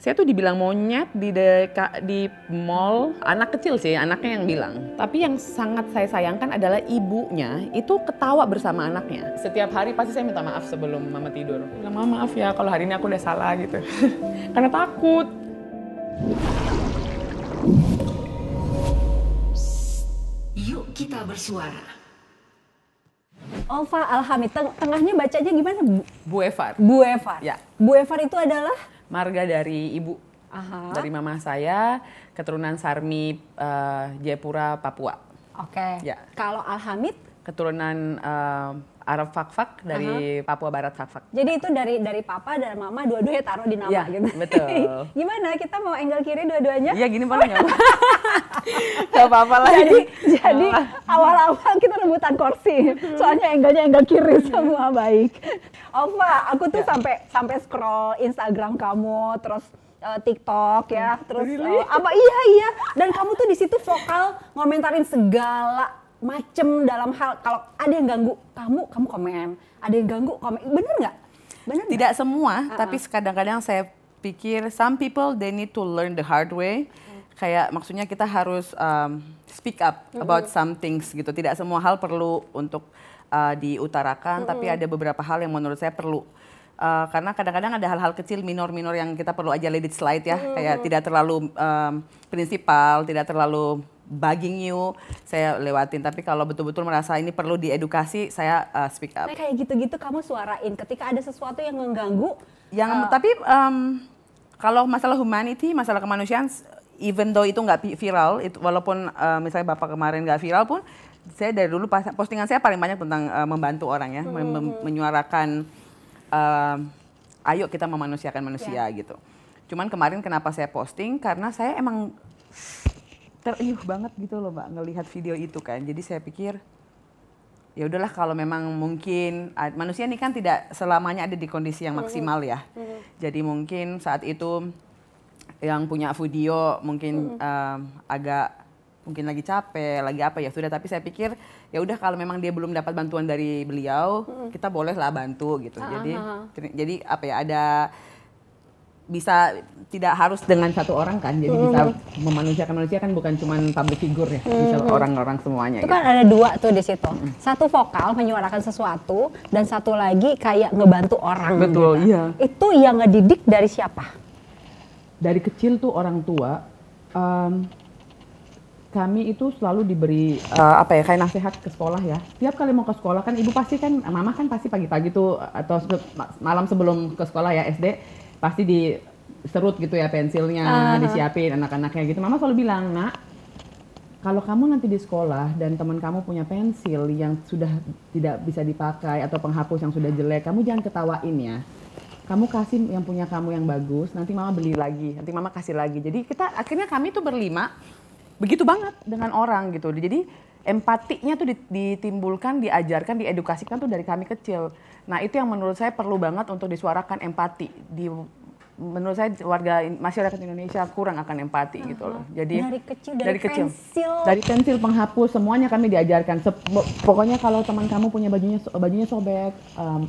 saya tuh dibilang monyet di deka, di mall anak kecil sih anaknya yang bilang tapi yang sangat saya sayangkan adalah ibunya itu ketawa bersama anaknya setiap hari pasti saya minta maaf sebelum mama tidur bilang mama maaf ya kalau hari ini aku udah salah gitu karena takut yuk kita bersuara Olfa Alhamid, tengahnya bacanya gimana? Bu Evar. Bu Evar. Ya. Bu Evar itu adalah marga dari ibu Aha. dari mama saya keturunan Sarmi uh, Jayapura Papua. Oke. Okay. Ya. Kalau Alhamid keturunan uh, Arab Fakfak dari uh -huh. Papua Barat Fakfak. Jadi itu dari dari papa dan mama dua-duanya taruh di nama ya, gitu. Betul. Gimana kita mau angle kiri dua-duanya? Iya gini paling nggak. gak apa-apa lah. Jadi jadi awal-awal kita rebutan kursi. Soalnya angle-nya kiri iya. semua baik. Opa, aku tuh ya. sampai sampai scroll Instagram kamu terus eh, TikTok ya, terus really? uh, apa iya iya dan kamu tuh di situ vokal ngomentarin segala macem dalam hal kalau ada yang ganggu kamu kamu komen ada yang ganggu komen bener nggak bener tidak gak? semua uh-uh. tapi kadang-kadang saya pikir some people they need to learn the hard way uh-huh. kayak maksudnya kita harus um, speak up uh-huh. about some things gitu tidak semua hal perlu untuk uh, diutarakan uh-huh. tapi ada beberapa hal yang menurut saya perlu Uh, karena kadang-kadang ada hal-hal kecil minor-minor yang kita perlu aja let slide ya, kayak tidak terlalu um, prinsipal, tidak terlalu bugging you, saya lewatin. Tapi kalau betul-betul merasa ini perlu diedukasi, saya uh, speak up. Nah, kayak gitu-gitu kamu suarain ketika ada sesuatu yang mengganggu. Yang uh, tapi um, kalau masalah humanity, masalah kemanusiaan, even though itu nggak viral, itu, walaupun uh, misalnya bapak kemarin nggak viral pun, saya dari dulu postingan saya paling banyak tentang uh, membantu orang ya, hmm. menyuarakan, uh, ayo kita memanusiakan manusia yeah. gitu. Cuman kemarin kenapa saya posting karena saya emang teriuh banget gitu loh mbak ngelihat video itu kan jadi saya pikir ya udahlah kalau memang mungkin manusia ini kan tidak selamanya ada di kondisi yang mm-hmm. maksimal ya mm-hmm. jadi mungkin saat itu yang punya video mungkin um, agak mungkin lagi capek lagi apa ya sudah tapi saya pikir ya udah kalau memang dia belum dapat bantuan dari beliau mm -hmm. kita bolehlah bantu gitu ah, jadi ah, ah. jadi apa ya ada bisa tidak harus dengan satu orang kan jadi mm. bisa hmm. memanusiakan manusia kan bukan cuma public figure ya bisa hmm. orang orang-orang semuanya itu gitu. kan ada dua tuh di situ hmm. satu vokal menyuarakan sesuatu dan satu lagi kayak ngebantu orang betul gitu. iya itu yang ngedidik dari siapa dari kecil tuh orang tua um, kami itu selalu diberi uh, apa ya kayak nasihat ke sekolah ya. Tiap kali mau ke sekolah kan ibu pasti kan mama kan pasti pagi-pagi tuh atau malam sebelum ke sekolah ya SD pasti diserut gitu ya pensilnya, uh-huh. disiapin anak-anaknya gitu. Mama selalu bilang, "Nak, kalau kamu nanti di sekolah dan teman kamu punya pensil yang sudah tidak bisa dipakai atau penghapus yang sudah jelek, kamu jangan ketawain ya. Kamu kasih yang punya kamu yang bagus, nanti mama beli lagi, nanti mama kasih lagi. Jadi kita akhirnya kami tuh berlima begitu banget dengan orang gitu. Jadi empatinya tuh ditimbulkan, diajarkan, diedukasikan tuh dari kami kecil. Nah itu yang menurut saya perlu banget untuk disuarakan empati di menurut saya warga masyarakat Indonesia kurang akan empati uh -huh. gitu loh. Jadi dari kecil dari, dari kecil pensil. dari pensil penghapus semuanya kami diajarkan. Se pokoknya kalau teman kamu punya bajunya bajunya sobek um,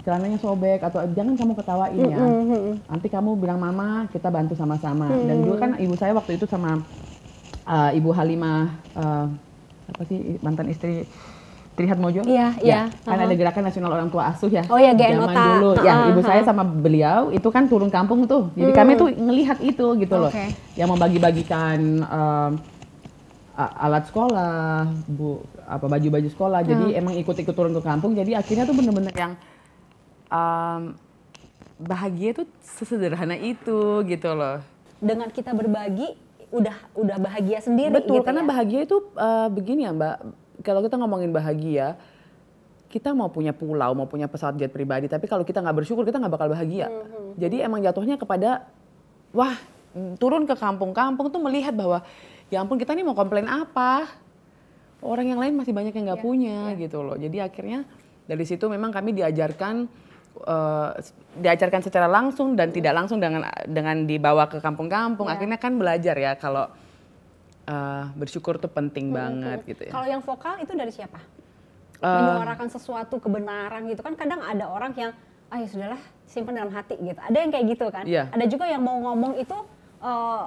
celananya sobek atau jangan kamu ketawain ya. Mm -hmm. Nanti kamu bilang mama kita bantu sama-sama. Mm -hmm. Dan dulu kan ibu saya waktu itu sama uh, ibu Halimah uh, apa sih mantan istri Trihat Mojo, Iya, ya, iya. Ya. Kan uh -huh. ada uh-huh. gerakan nasional orang tua asuh ya. Oh iya, Zaman dulu, uh -huh. ya uh-huh. ibu saya sama beliau itu kan turun kampung tuh. Jadi hmm. kami tuh ngelihat itu gitu okay. loh. Yang membagi-bagikan um, ehm, alat sekolah, bu apa baju-baju sekolah. Jadi hmm. emang ikut-ikut turun ke kampung. Jadi akhirnya tuh bener-bener yang um, bahagia tuh sesederhana itu gitu loh. Dengan kita berbagi udah udah bahagia sendiri. Betul, gitu karena ya? bahagia itu uh, begini ya Mbak kalau kita ngomongin bahagia, kita mau punya pulau, mau punya pesawat jet pribadi, tapi kalau kita nggak bersyukur kita nggak bakal bahagia. Mm-hmm. Jadi emang jatuhnya kepada wah turun ke kampung-kampung tuh melihat bahwa ya ampun kita nih mau komplain apa? Orang yang lain masih banyak yang nggak yeah, punya yeah. gitu loh. Jadi akhirnya dari situ memang kami diajarkan uh, diajarkan secara langsung dan mm tidak langsung dengan dengan dibawa ke kampung-kampung. Yeah. Akhirnya kan belajar ya kalau uh, bersyukur tuh penting hmm, banget gitu ya. Kalau yang vokal itu dari siapa? Uh, Menyuarakan sesuatu kebenaran gitu kan kadang ada orang yang ah ya sudahlah simpan dalam hati gitu. Ada yang kayak gitu kan. Yeah. Ada juga yang mau ngomong itu uh,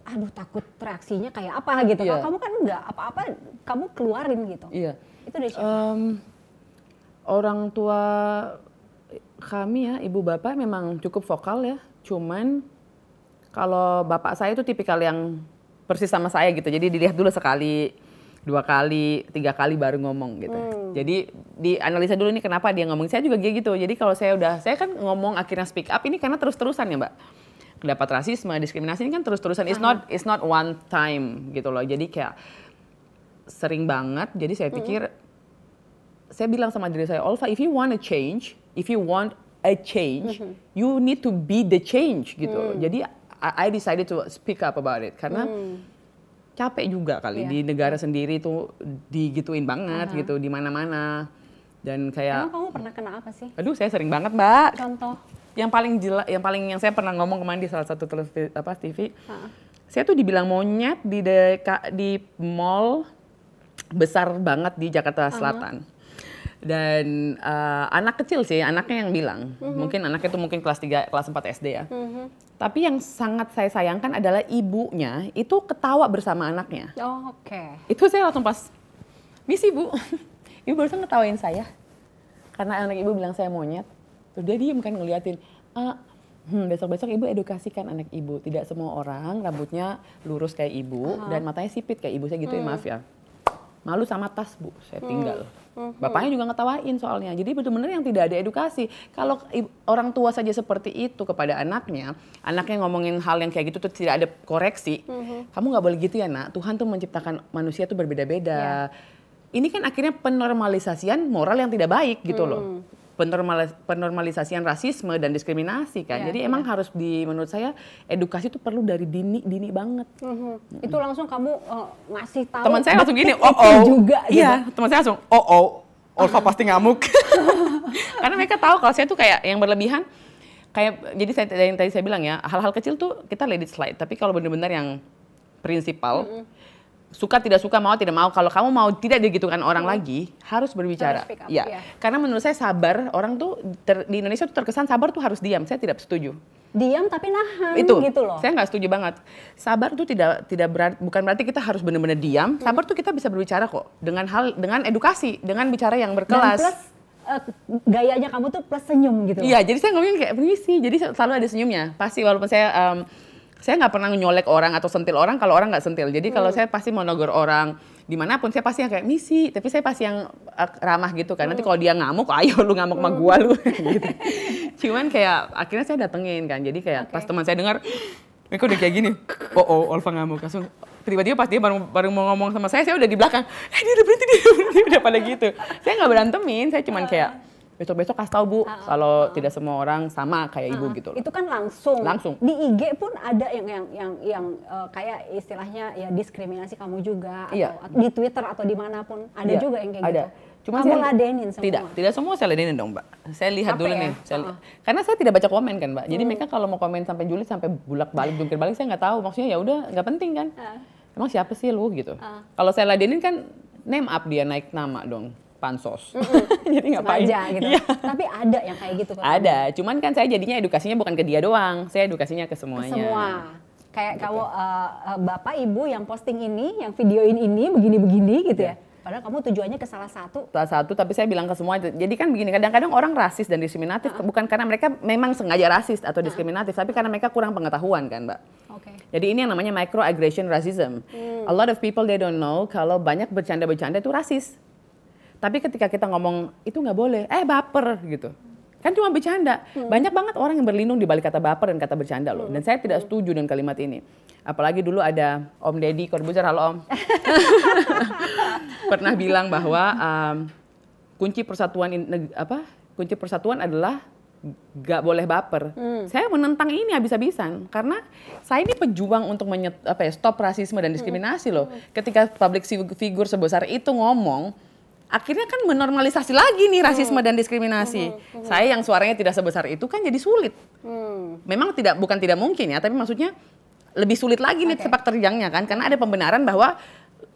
aduh takut reaksinya kayak apa gitu. Yeah. Kalau kamu kan enggak apa-apa kamu keluarin gitu. Yeah. Itu dari siapa? Um, orang tua kami ya, ibu bapak memang cukup vokal ya. Cuman kalau bapak saya itu tipikal yang persis sama saya gitu. Jadi dilihat dulu sekali, dua kali, tiga kali baru ngomong gitu. Hmm. Jadi dianalisa dulu ini kenapa dia ngomong. Saya juga gitu. Jadi kalau saya udah, saya kan ngomong akhirnya speak up ini karena terus-terusan ya mbak. Dapat rasisme, diskriminasi ini kan terus-terusan. It's not, it's not one time gitu loh. Jadi kayak sering banget. Jadi saya hmm. pikir, hmm. saya bilang sama diri saya, Olfa, if you want a change, if you want a change, hmm. you need to be the change gitu. Mm. Jadi I, decided to speak up about it karena hmm capek juga kali yeah. di negara sendiri tuh digituin banget uh -huh. gitu di mana-mana dan kayak Emang kamu pernah kena apa sih? Aduh, saya sering banget, Mbak. Contoh. Yang paling jelas yang paling yang saya pernah ngomong kemarin di salah satu televisi apa TV. Uh -huh. Saya tuh dibilang monyet di deka, di mall besar banget di Jakarta Selatan. Uh -huh dan uh, anak kecil sih anaknya yang bilang mm-hmm. mungkin anaknya itu mungkin kelas 3 kelas 4 SD ya mm-hmm. tapi yang sangat saya sayangkan adalah ibunya itu ketawa bersama anaknya oh, oke okay. itu saya langsung pas misi bu ibu barusan ketawain saya karena anak ibu bilang saya monyet terus dia diem kan ngeliatin ah, hmm, besok besok ibu edukasikan anak ibu tidak semua orang rambutnya lurus kayak ibu uh-huh. dan matanya sipit kayak ibu saya gituin ya maaf ya malu sama tas bu saya tinggal hmm. hmm. bapaknya juga ngetawain soalnya jadi benar-benar yang tidak ada edukasi kalau orang tua saja seperti itu kepada anaknya anaknya ngomongin hal yang kayak gitu tuh tidak ada koreksi hmm. kamu nggak boleh gitu ya nak Tuhan tuh menciptakan manusia tuh berbeda-beda yeah. ini kan akhirnya penormalisasian moral yang tidak baik gitu hmm. loh penormalisasian rasisme dan diskriminasi kan. Ya, Jadi ya. emang harus di menurut saya edukasi itu perlu dari dini dini banget. Mm-hmm. hmm Itu langsung kamu uh, ngasih tahu. Teman saya langsung gini, oh oh. Juga. Iya, gitu. teman saya langsung oh oh. Olfa ah. pasti ngamuk. Karena mereka tahu kalau saya tuh kayak yang berlebihan kayak jadi saya yang tadi saya bilang ya, hal-hal kecil tuh kita lady slide, tapi kalau benar-benar yang prinsipal mm -hmm suka tidak suka mau tidak mau kalau kamu mau tidak digitukan orang hmm. lagi harus berbicara harus up, ya. ya karena menurut saya sabar orang tuh ter, di Indonesia tuh terkesan sabar tuh harus diam saya tidak setuju diam tapi nahan itu gitu loh saya nggak setuju banget sabar tuh tidak tidak berat bukan berarti kita harus benar-benar diam hmm. sabar tuh kita bisa berbicara kok dengan hal dengan edukasi dengan bicara yang berkelas Dan plus, uh, gayanya kamu tuh plus senyum gitu. Iya, jadi saya ngomongin kayak permisi. Jadi selalu ada senyumnya. Pasti walaupun saya um, saya nggak pernah nyolek orang atau sentil orang kalau orang nggak sentil. Jadi kalau hmm. saya pasti mau negor orang dimanapun saya pasti yang kayak misi, tapi saya pasti yang uh, ramah gitu kan. Hmm. Nanti kalau dia ngamuk, ayo lu ngamuk hmm. sama gua hmm. lu gitu. Cuman kayak akhirnya saya datengin kan. Jadi kayak okay. pas teman saya dengar mereka eh, udah kayak gini, oh oh, Olfa ngamuk langsung tiba-tiba pas dia baru, baru mau ngomong sama saya, saya udah di belakang, eh dia udah berhenti, dia udah berhenti, udah pada gitu. Saya nggak berantemin, saya cuman ah. kayak, besok-besok kasih tau Bu, ah, ah, kalau ah. tidak semua orang sama kayak Ibu gitu loh. Itu kan langsung. Langsung. Di IG pun ada yang yang yang yang uh, kayak istilahnya ya diskriminasi kamu juga iya. atau di Twitter atau dimanapun ada iya, juga yang kayak ada. gitu. Cuma kamu saya, ladenin semua? Tidak, tidak semua saya ladenin dong mbak. Saya lihat Apa dulu ya? nih. Saya, uh li- Karena saya tidak baca komen kan mbak. Jadi hmm. mereka kalau mau komen sampai Juli sampai bulak balik jungkir balik saya nggak tahu. Maksudnya ya udah nggak penting kan. Uh. Emang siapa sih lu gitu. Uh. Kalau saya ladenin kan name up dia naik nama dong pansos. Mm hmm jadi ngapain? Sengaja, gitu. Ya. Tapi ada yang kayak gitu kan. Ada, cuman kan saya jadinya edukasinya bukan ke dia doang, saya edukasinya ke semuanya. semua. Kayak gitu. kalau uh, bapak ibu yang posting ini, yang videoin ini begini-begini gitu yeah. ya. Iya. Padahal kamu tujuannya ke salah satu. Salah satu, tapi saya bilang ke semua. Jadi kan begini, kadang-kadang orang rasis dan diskriminatif uh -huh. bukan karena mereka memang sengaja rasis atau diskriminatif, uh -huh. tapi karena mereka kurang pengetahuan kan, Mbak. Okay. Jadi ini yang namanya microaggression racism. Hmm. A lot of people they don't know kalau banyak bercanda-bercanda itu rasis. Tapi ketika kita ngomong itu nggak boleh, eh baper gitu. Kan cuma bercanda. Hmm. Banyak banget orang yang berlindung di balik kata baper dan kata bercanda loh. Hmm. Dan saya tidak hmm. setuju dengan kalimat ini. Apalagi dulu ada Om Deddy Corbuzier, halo Om. Pernah bilang bahwa um, kunci persatuan in, apa? Kunci persatuan adalah gak boleh baper. Hmm. Saya menentang ini habis-habisan karena saya ini pejuang untuk menyet, apa ya, stop rasisme dan diskriminasi hmm. loh. Hmm. Ketika public figure sebesar itu ngomong, akhirnya kan menormalisasi lagi nih rasisme hmm. dan diskriminasi. Hmm, hmm. Hmm. Saya yang suaranya tidak sebesar itu kan jadi sulit. Hmm. Memang tidak bukan tidak mungkin ya, tapi maksudnya lebih sulit lagi nih okay. sepak terjangnya kan karena ada pembenaran bahwa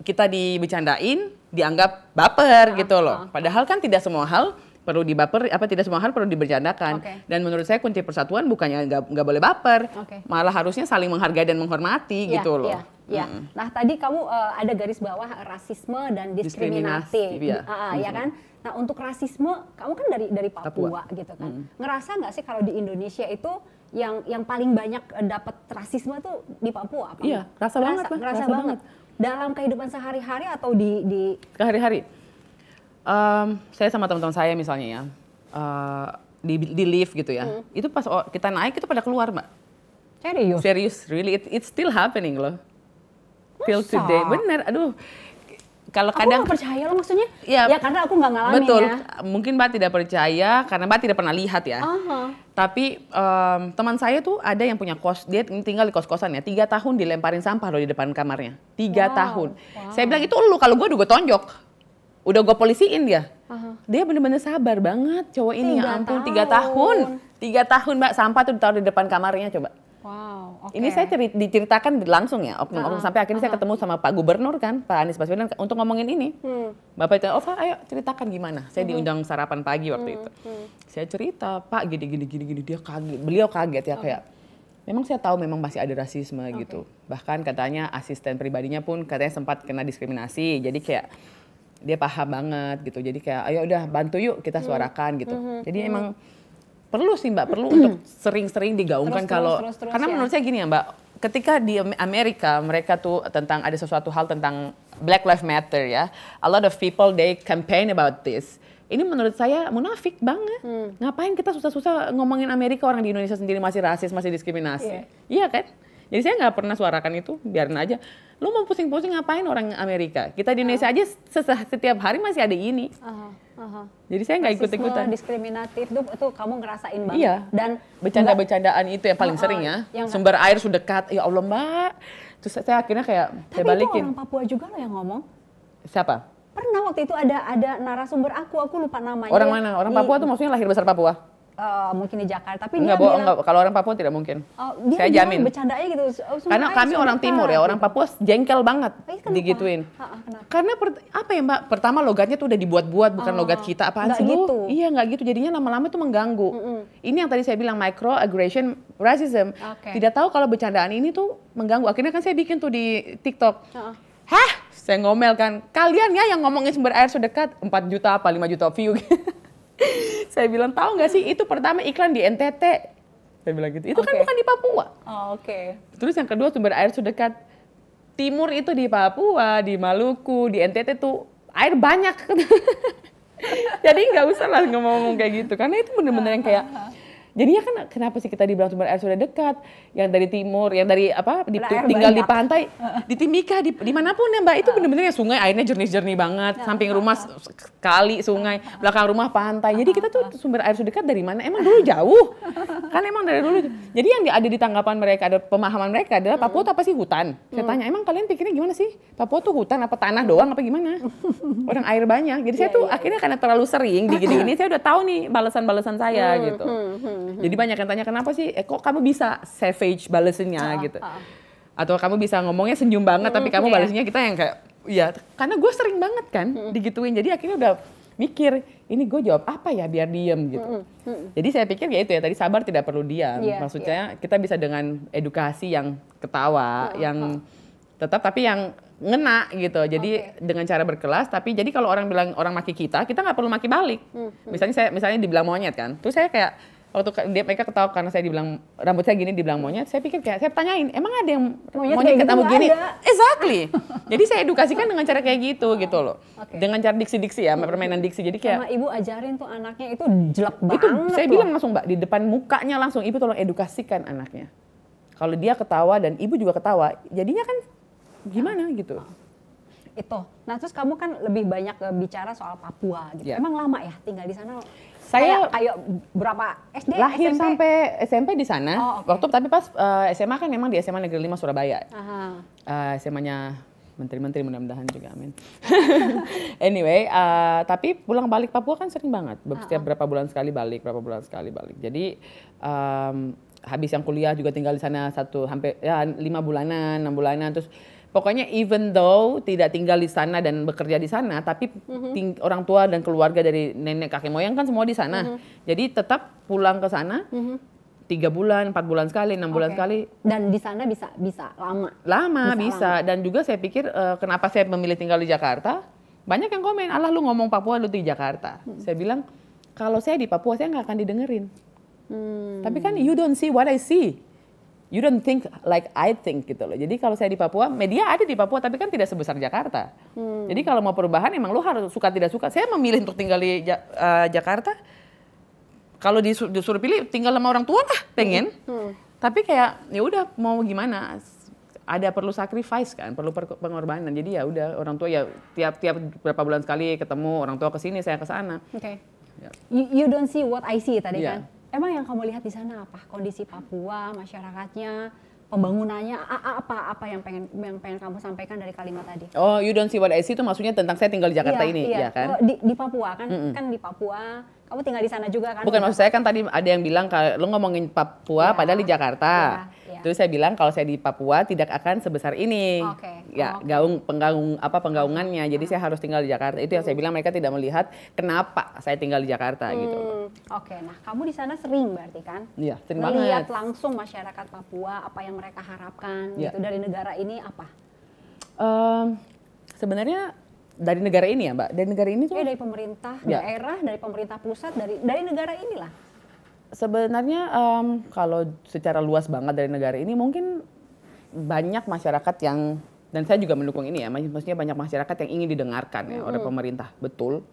kita dibecandain dianggap baper ah, gitu loh. Ah, ah. Padahal kan tidak semua hal perlu dibaper apa tidak semua hal perlu dibercandakan okay. dan menurut saya kunci persatuan bukannya nggak nggak boleh baper okay. malah harusnya saling menghargai dan menghormati yeah, gitu loh yeah. Ya, mm. nah tadi kamu uh, ada garis bawah rasisme dan diskriminasi, iya. ah, ah, ya, uh, mm. ya kan? Nah untuk rasisme, kamu kan dari dari Papua, Papua. gitu kan? Mm. Ngerasa nggak sih kalau di Indonesia itu yang yang paling banyak eh, dapat rasisme tuh di Papua? Apa? Iya, rasa ngerasa, banget, ngerasa, rasa banget. Dalam kehidupan sehari-hari atau di di sehari-hari, um, saya sama teman-teman saya misalnya ya. Uh, di, di lift gitu ya, hmm. itu pas kita naik itu pada keluar mbak. Serius? Serius, really, it, it's still happening loh pill today bener aduh kalau kadang aku gak percaya lo maksudnya ya, ya karena aku nggak ngalamin betul ya. mungkin mbak tidak percaya karena mbak tidak pernah lihat ya uh-huh. tapi um, teman saya tuh ada yang punya kos dia tinggal di kos kosan ya tiga tahun dilemparin sampah lo di depan kamarnya tiga wow. tahun wow. saya bilang itu lu kalau gue udah tonjok udah gue polisiin dia uh-huh. dia bener-bener sabar banget cowok ini ya tiga ya ampun tahun. tiga tahun tiga tahun mbak sampah tuh ditaruh di depan kamarnya coba Wow. Okay. Ini saya cerit, diceritakan langsung ya, oknum-oknum uh sampai akhirnya uh saya ketemu sama Pak Gubernur kan, Pak Anies Baswedan untuk ngomongin ini. Hmm. Bapak itu, oh ayo ceritakan gimana. Saya hmm. diundang sarapan pagi waktu hmm. itu. Hmm. Saya cerita, Pak gini gini gini gini dia kaget, beliau kaget ya okay. Oh. kayak. Memang saya tahu memang masih ada rasisme okay. gitu. Bahkan katanya asisten pribadinya pun katanya sempat kena diskriminasi. Jadi kayak dia paham banget gitu. Jadi kayak ayo udah bantu yuk kita hmm. suarakan gitu. hmm. gitu. Hmm. Jadi hmm. emang perlu sih mbak perlu untuk sering-sering digaungkan terus, kalau terus, terus, terus, karena ya. menurut saya gini ya mbak ketika di Amerika mereka tuh tentang ada sesuatu hal tentang Black Lives Matter ya a lot of people they campaign about this ini menurut saya munafik banget. Hmm. Ngapain kita susah-susah ngomongin Amerika orang di Indonesia sendiri masih rasis, masih diskriminasi. Yeah. Iya kan? Jadi saya nggak pernah suarakan itu, biarin aja. Lu mau pusing-pusing ngapain orang Amerika? Kita di Indonesia ah. aja setiap hari masih ada ini. Uh -huh. Jadi saya nggak ikut-ikutan. diskriminatif itu, itu kamu ngerasain banget. Iya. Dan bercanda-bercandaan itu yang paling uh, sering ya. Ah, yang Sumber air sudah dekat. Ya Allah Mbak. Terus saya akhirnya kayak Tapi saya balikin. Tapi orang Papua juga loh yang ngomong. Siapa? Pernah waktu itu ada ada narasumber aku, aku lupa namanya. Orang mana? Orang Papua tuh maksudnya lahir besar Papua? Uh, mungkin di Jakarta tapi enggak, dia bo, bilang, kalau orang Papua tidak mungkin. uh, dia saya jamin. Bercandanya gitu. Oh, Karena kami orang timur ya, orang gitu. Papua jengkel banget oh, iya, kenapa? digituin. Ha, Karena per, apa ya Mbak? Pertama logatnya tuh udah dibuat-buat bukan uh, logat oh, kita apa sih gitu. Bu? Iya, nggak gitu. Jadinya lama-lama itu mengganggu. Mm -mm. Ini yang tadi saya bilang microaggression, racism. Okay. Tidak tahu kalau bercandaan ini tuh mengganggu. Akhirnya kan saya bikin tuh di TikTok. uh. Hah? Saya ngomel kan. Kalian ya yang ngomongin sumber air sedekat 4 juta apa 5 juta view. saya bilang tahu nggak sih itu pertama iklan di NTT saya bilang gitu itu okay. kan bukan di Papua oh, oke okay. terus yang kedua sumber air sudah dekat timur itu di Papua di Maluku di NTT tuh air banyak jadi nggak usah lah ngomong, ngomong kayak gitu karena itu bener-bener yang kayak Jadinya kan kenapa sih kita dibilang sumber air sudah dekat? Yang dari timur, yang dari apa di, tinggal banyak. di pantai, di Timika, di dimanapun ya Mbak, itu bener-bener ya sungai airnya jernih-jernih banget. Samping rumah kali sungai, belakang rumah pantai. Jadi kita tuh sumber air sudah dekat dari mana? Emang dulu jauh. Kan emang dari dulu. Jadi yang ada di tanggapan mereka, ada pemahaman mereka adalah Papua itu apa sih hutan? Saya tanya, emang kalian pikirnya gimana sih? Papua tuh hutan apa tanah doang apa gimana? Orang air banyak. Jadi iya, saya tuh iya. akhirnya karena terlalu sering digini-gini, saya udah tahu nih balasan-balasan saya hmm, gitu. Hmm, hmm hmm Jadi banyak yang tanya kenapa sih, eh kok kamu bisa savage balesnya oh, ah, gitu. Oh. Atau kamu bisa ngomongnya senyum banget mm, tapi kamu yeah. balesnya kita yang kayak, ya karena gue sering banget kan mm. digituin. Jadi akhirnya udah mikir ini gue jawab apa ya biar diem gitu. Mm -hmm. Jadi saya pikir ya itu ya tadi sabar tidak perlu diam. Yeah, Maksudnya yeah. kita bisa dengan edukasi yang ketawa, mm -hmm. yang tetap tapi yang ngena gitu. Jadi okay. dengan cara berkelas tapi jadi kalau orang bilang orang maki kita, kita nggak perlu maki balik. Mm -hmm. Misalnya saya misalnya dibilang monyet kan. tuh saya kayak waktu dia mereka ketawa karena saya dibilang rambut saya gini dibilang monyet saya pikir kayak saya tanyain emang ada yang monyet, monyet ketemu gitu gini ada. exactly jadi saya edukasikan dengan cara kayak gitu oh, gitu loh okay. dengan cara diksi-diksi ya permainan diksi jadi kayak sama ibu ajarin tuh anaknya itu jelek banget itu saya bilang langsung mbak di depan mukanya langsung ibu tolong edukasikan anaknya kalau dia ketawa dan ibu juga ketawa jadinya kan gimana gitu itu nah terus kamu kan lebih banyak eh, bicara soal Papua gitu yeah. emang lama ya tinggal di sana saya kayak, berapa SD lahir SMP? sampai SMP di sana oh, okay. waktu tapi pas uh, eh, SMA kan memang di SMA Negeri 5 Surabaya Aha. uh, eh, SMA-nya menteri-menteri mudah-mudahan juga amin anyway uh, tapi pulang balik Papua kan sering banget setiap ah, ah. berapa bulan sekali balik berapa bulan sekali balik jadi um, habis yang kuliah juga tinggal di sana satu hampir ya lima bulanan enam bulanan terus pokoknya even though tidak tinggal di sana dan bekerja di sana, tapi mm -hmm. orang tua dan keluarga dari nenek kakek moyang kan semua di sana. Mm -hmm. Jadi tetap pulang ke sana. Mm -hmm tiga bulan, empat bulan sekali, enam okay. bulan sekali. Dan di sana bisa bisa lama. Lama bisa. bisa. Lama. Dan juga saya pikir uh, kenapa saya memilih tinggal di Jakarta? Banyak yang komen, Allah lu ngomong Papua lu di Jakarta. Hmm. Saya bilang kalau saya di Papua saya nggak akan didengerin. Hmm. Tapi kan you don't see what I see you don't think like I think gitu loh. Jadi kalau saya di Papua, media ada di Papua tapi kan tidak sebesar Jakarta. Hmm. Jadi kalau mau perubahan emang lu harus suka tidak suka. Saya memilih untuk tinggal di uh, Jakarta. Kalau disuruh pilih tinggal sama orang tua lah, pengen. Hmm. hmm. Tapi kayak ya udah mau gimana? Ada perlu sacrifice kan, perlu pengorbanan. Jadi ya udah orang tua ya tiap-tiap berapa bulan sekali ketemu orang tua ke sini, saya ke sana. Oke. Okay. Ya. Yeah. You, you don't see what I see tadi yeah. kan? Emang yang kamu lihat di sana apa? Kondisi Papua, masyarakatnya, pembangunannya apa apa yang pengen yang pengen kamu sampaikan dari kalimat tadi oh you don't see what I see itu maksudnya tentang saya tinggal di Jakarta iya, ini iya. ya kan oh, di, di Papua kan mm -mm. kan di Papua kamu tinggal di sana juga kan? Bukan maksud saya kan tadi ada yang bilang kalau lo ngomongin Papua ya. padahal di Jakarta. Ya, ya. Terus saya bilang kalau saya di Papua tidak akan sebesar ini. Okay. Ya, okay. gaung penggaung apa penggaungannya. Jadi saya harus tinggal di Jakarta. Itu yang saya hmm. bilang mereka tidak melihat kenapa saya tinggal di Jakarta hmm. gitu. Oke. Okay. Nah, kamu di sana sering berarti kan? Iya, sering Melihat banget. langsung masyarakat Papua apa yang mereka harapkan ya. gitu dari negara ini apa? Um, sebenarnya dari negara ini ya mbak dari negara ini tuh ya, dari pemerintah ya. daerah dari pemerintah pusat dari dari negara inilah sebenarnya um, kalau secara luas banget dari negara ini mungkin banyak masyarakat yang dan saya juga mendukung ini ya maksudnya banyak masyarakat yang ingin didengarkan ya mm -hmm. oleh pemerintah betul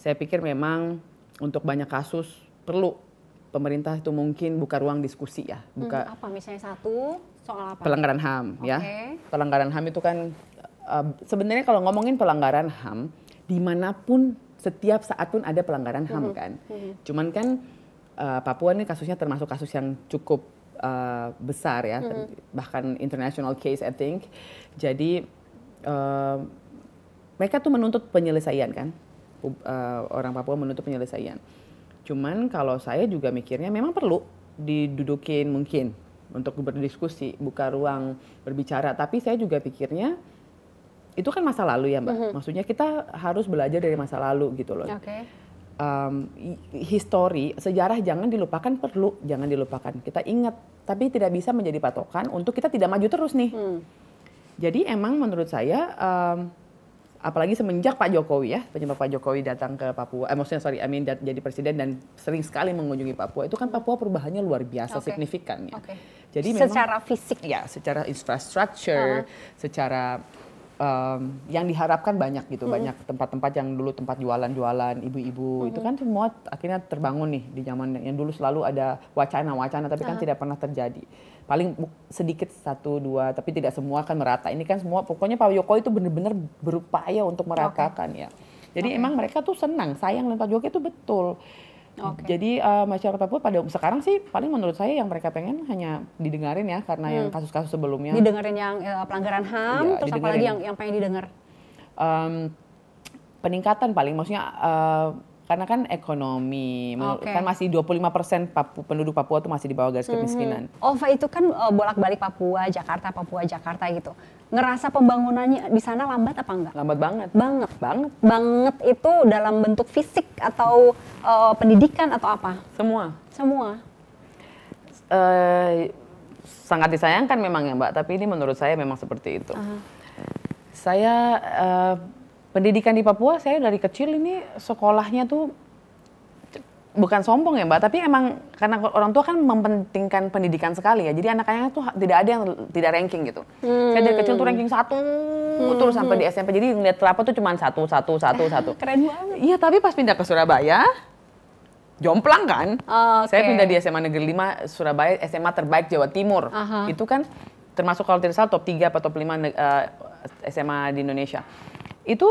saya pikir memang untuk banyak kasus perlu pemerintah itu mungkin buka ruang diskusi ya buka hmm, apa misalnya satu soal apa pelanggaran ham okay. ya pelanggaran ham itu kan sebenarnya kalau ngomongin pelanggaran HAM, dimanapun setiap saat pun ada pelanggaran HAM mm-hmm. kan. Mm-hmm. Cuman kan uh, Papua ini kasusnya termasuk kasus yang cukup uh, besar ya, mm-hmm. bahkan international case I think. Jadi uh, mereka tuh menuntut penyelesaian kan, uh, orang Papua menuntut penyelesaian. Cuman kalau saya juga mikirnya memang perlu didudukin mungkin untuk berdiskusi, buka ruang berbicara. Tapi saya juga pikirnya itu kan masa lalu ya mbak. Mm-hmm. Maksudnya kita harus belajar dari masa lalu gitu loh. Okay. Um, history, sejarah jangan dilupakan perlu, jangan dilupakan. Kita ingat, tapi tidak bisa menjadi patokan untuk kita tidak maju terus nih. Mm. Jadi emang menurut saya, um, apalagi semenjak Pak Jokowi ya, penyebab Pak Jokowi datang ke Papua, eh, maksudnya sorry, I mean jadi presiden dan sering sekali mengunjungi Papua, itu kan hmm. Papua perubahannya luar biasa okay. ya. Okay. Jadi secara fisik ya, secara infrastruktur, uh -huh. secara um, yang diharapkan banyak gitu, mm-hmm. banyak tempat-tempat yang dulu tempat jualan-jualan ibu-ibu mm-hmm. itu kan semua akhirnya terbangun nih di zaman yang dulu selalu ada wacana-wacana tapi kan uh-huh. tidak pernah terjadi. Paling sedikit satu dua tapi tidak semua kan merata. Ini kan semua pokoknya Pak Yoko itu benar-benar berupaya untuk meratakan okay. ya. Jadi okay. emang mereka tuh senang, sayang dan Pak Jokowi itu betul. Okay. Jadi uh, masyarakat Papua pada um, sekarang sih paling menurut saya yang mereka pengen hanya didengarin ya karena hmm. yang kasus-kasus sebelumnya. Didengarin yang uh, pelanggaran HAM ya, terus apalagi yang yang pengen didengar. Um, peningkatan paling maksudnya uh, karena kan ekonomi okay. kan masih 25% Papu, penduduk Papua itu masih di bawah garis mhm. kemiskinan. Mm-hmm. Oh, itu kan uh, bolak-balik Papua, Jakarta, Papua, Jakarta gitu. Ngerasa pembangunannya di sana lambat apa enggak? Lambat banget. Banget. Banget. Banget itu dalam bentuk fisik atau uh, pendidikan atau apa? Semua. Semua. Uh, sangat disayangkan memang ya, Mbak, tapi ini menurut saya memang seperti itu. Uh-huh. Saya uh, pendidikan di Papua saya dari kecil ini sekolahnya tuh bukan sombong ya mbak, tapi emang karena orang tua kan mempentingkan pendidikan sekali ya, jadi anak-anaknya tuh tidak ada yang tidak ranking gitu. Hmm. Saya dari kecil tuh ranking satu, hmm. terus sampai di SMP, jadi ngeliat kelapa tuh cuma satu, satu, satu, eh, satu. Keren banget. Iya, tapi pas pindah ke Surabaya, jomplang kan. Oh, okay. Saya pindah di SMA Negeri 5 Surabaya, SMA terbaik Jawa Timur. Uh -huh. Itu kan termasuk kalau tidak salah top 3 atau top 5 uh, eh, SMA di Indonesia itu